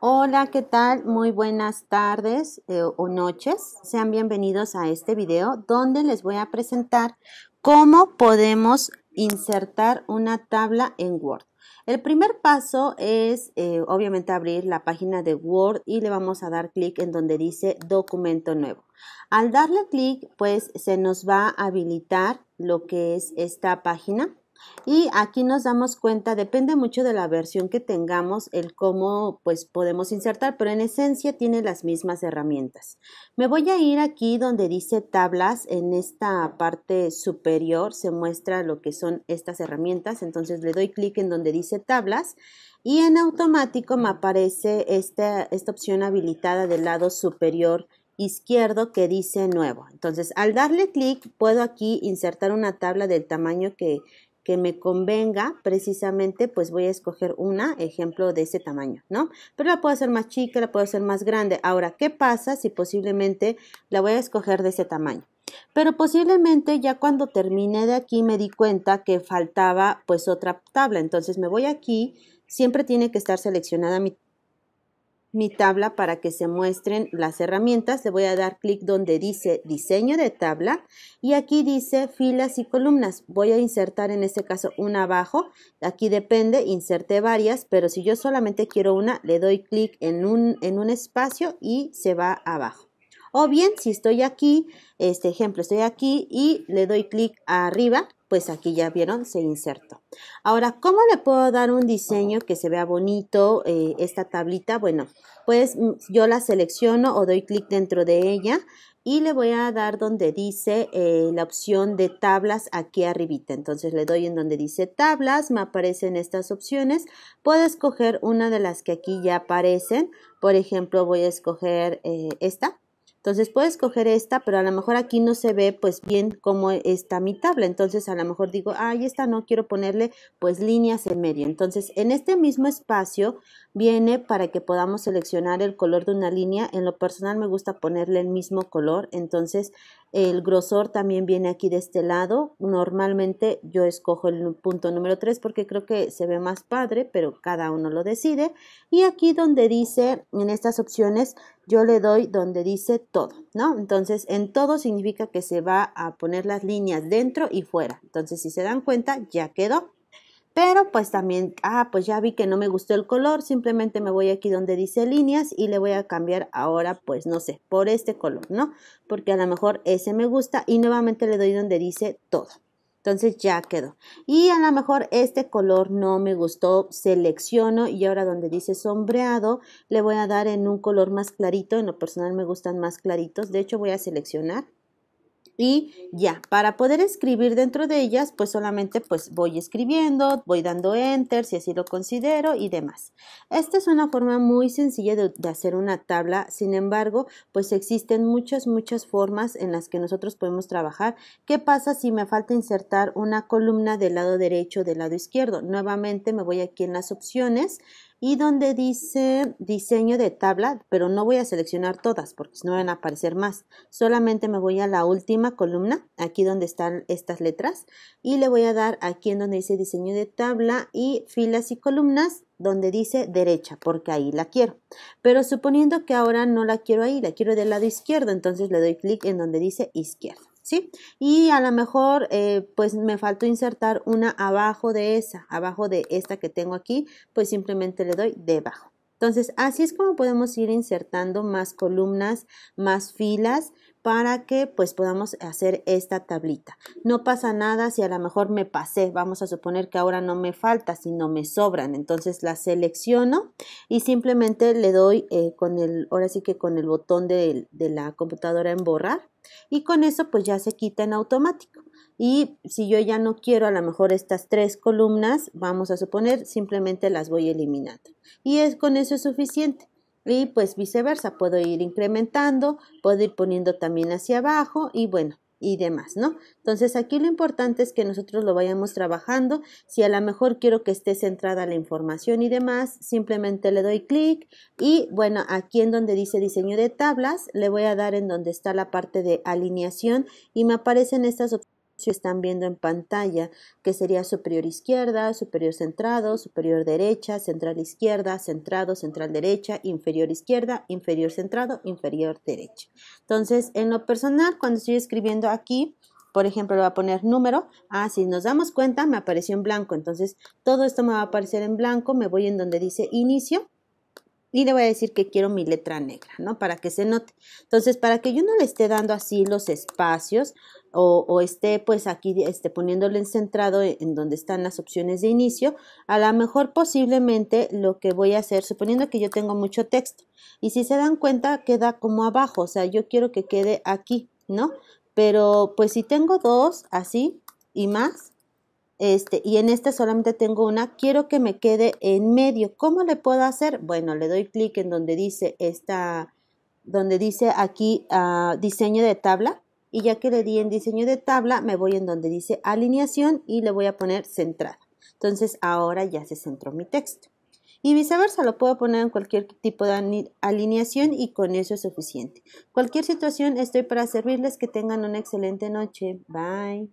Hola, ¿qué tal? Muy buenas tardes eh, o noches. Sean bienvenidos a este video donde les voy a presentar cómo podemos insertar una tabla en Word. El primer paso es eh, obviamente abrir la página de Word y le vamos a dar clic en donde dice documento nuevo. Al darle clic pues se nos va a habilitar lo que es esta página y aquí nos damos cuenta, depende mucho de la versión que tengamos, el cómo pues podemos insertar, pero en esencia tiene las mismas herramientas. Me voy a ir aquí donde dice tablas, en esta parte superior se muestra lo que son estas herramientas, entonces le doy clic en donde dice tablas y en automático me aparece esta, esta opción habilitada del lado superior izquierdo que dice nuevo. Entonces, al darle clic, puedo aquí insertar una tabla del tamaño que que me convenga precisamente, pues voy a escoger una, ejemplo de ese tamaño, ¿no? Pero la puedo hacer más chica, la puedo hacer más grande. Ahora, ¿qué pasa si posiblemente la voy a escoger de ese tamaño? Pero posiblemente ya cuando terminé de aquí me di cuenta que faltaba pues otra tabla. Entonces me voy aquí, siempre tiene que estar seleccionada mi, mi tabla para que se muestren las herramientas. Le voy a dar clic donde dice diseño de tabla y aquí dice filas y columnas. Voy a insertar en este caso una abajo. Aquí depende, inserté varias, pero si yo solamente quiero una, le doy clic en un, en un espacio y se va abajo. O bien, si estoy aquí, este ejemplo, estoy aquí y le doy clic arriba, pues aquí ya vieron, se insertó. Ahora, ¿cómo le puedo dar un diseño que se vea bonito eh, esta tablita? Bueno, pues mm, yo la selecciono o doy clic dentro de ella y le voy a dar donde dice eh, la opción de tablas aquí arribita. Entonces le doy en donde dice tablas, me aparecen estas opciones. Puedo escoger una de las que aquí ya aparecen. Por ejemplo, voy a escoger eh, esta entonces puedo escoger esta, pero a lo mejor aquí no se ve pues bien cómo está mi tabla. Entonces a lo mejor digo, ay, esta no quiero ponerle pues líneas en medio. Entonces en este mismo espacio viene para que podamos seleccionar el color de una línea. En lo personal me gusta ponerle el mismo color. Entonces el grosor también viene aquí de este lado. Normalmente yo escojo el punto número 3 porque creo que se ve más padre, pero cada uno lo decide. Y aquí donde dice en estas opciones yo le doy donde dice todo, ¿no? Entonces, en todo significa que se va a poner las líneas dentro y fuera. Entonces, si se dan cuenta, ya quedó. Pero pues también, ah, pues ya vi que no me gustó el color, simplemente me voy aquí donde dice líneas y le voy a cambiar ahora, pues no sé, por este color, ¿no? Porque a lo mejor ese me gusta y nuevamente le doy donde dice todo. Entonces ya quedó. Y a lo mejor este color no me gustó, selecciono y ahora donde dice sombreado le voy a dar en un color más clarito. En lo personal me gustan más claritos. De hecho voy a seleccionar y ya, para poder escribir dentro de ellas, pues solamente pues voy escribiendo, voy dando enter si así lo considero y demás. Esta es una forma muy sencilla de, hacer una tabla, sin embargo, pues existen muchas, muchas formas en las que nosotros podemos trabajar. ¿Qué pasa si me falta insertar una columna del lado derecho del lado izquierdo? Nuevamente me voy aquí en las opciones, y donde dice diseño de tabla, pero no voy a seleccionar todas porque no van a aparecer más. Solamente me voy a la última columna, aquí donde están estas letras, y le voy a dar aquí en donde dice diseño de tabla y filas y columnas, donde dice derecha, porque ahí la quiero. Pero suponiendo que ahora no la quiero ahí, la quiero del lado izquierdo, entonces le doy clic en donde dice izquierdo. ¿sí? Y a lo mejor eh, pues me faltó insertar una abajo de esa, abajo de esta que tengo aquí, pues simplemente le doy debajo. Entonces, así es como podemos ir insertando más columnas, más filas para que pues podamos hacer esta tablita. No pasa nada si a lo mejor me pasé, vamos a suponer que ahora no me falta, sino me sobran, entonces la selecciono y simplemente le doy eh, con el, ahora sí que con el botón de, de la computadora en borrar y con eso pues ya se quita en automático. Y si yo ya no quiero a lo mejor estas tres columnas, vamos a suponer, simplemente las voy eliminando. Y es, con eso es suficiente. Y pues viceversa, puedo ir incrementando, puedo ir poniendo también hacia abajo y bueno, y demás, ¿no? Entonces aquí lo importante es que nosotros lo vayamos trabajando. Si a lo mejor quiero que esté centrada la información y demás, simplemente le doy clic y bueno, aquí en donde dice diseño de tablas, le voy a dar en donde está la parte de alineación y me aparecen estas opciones si están viendo en pantalla, que sería superior izquierda, superior centrado, superior derecha, central izquierda, centrado, central derecha, inferior izquierda, inferior centrado, inferior derecha. Entonces, en lo personal, cuando estoy escribiendo aquí, por ejemplo, le voy a poner número. Ah, si nos damos cuenta, me apareció en blanco. Entonces, todo esto me va a aparecer en blanco. Me voy en donde dice inicio y le voy a decir que quiero mi letra negra, ¿no? Para que se note. Entonces, para que yo no le esté dando así los espacios o, esté pues aquí esté poniéndole en centrado e, en donde están las opciones de inicio, a lo mejor posiblemente lo que voy a hacer, suponiendo que yo tengo mucho texto, y si se dan cuenta queda como abajo, o sea, yo quiero que quede aquí, ¿no? Pero pues si tengo dos así y más, este, y en esta solamente tengo una, quiero que me quede en medio. ¿Cómo le puedo hacer? Bueno, le doy clic en donde dice esta, donde dice aquí ah, diseño de tabla. Y ya que le di en diseño de tabla, me voy en donde dice alineación y le voy a poner centrada. Entonces ahora ya se centró mi texto. Y viceversa, lo puedo poner en cualquier tipo de alineación y con eso es suficiente. Cualquier situación estoy para servirles. Que tengan una excelente noche. Bye.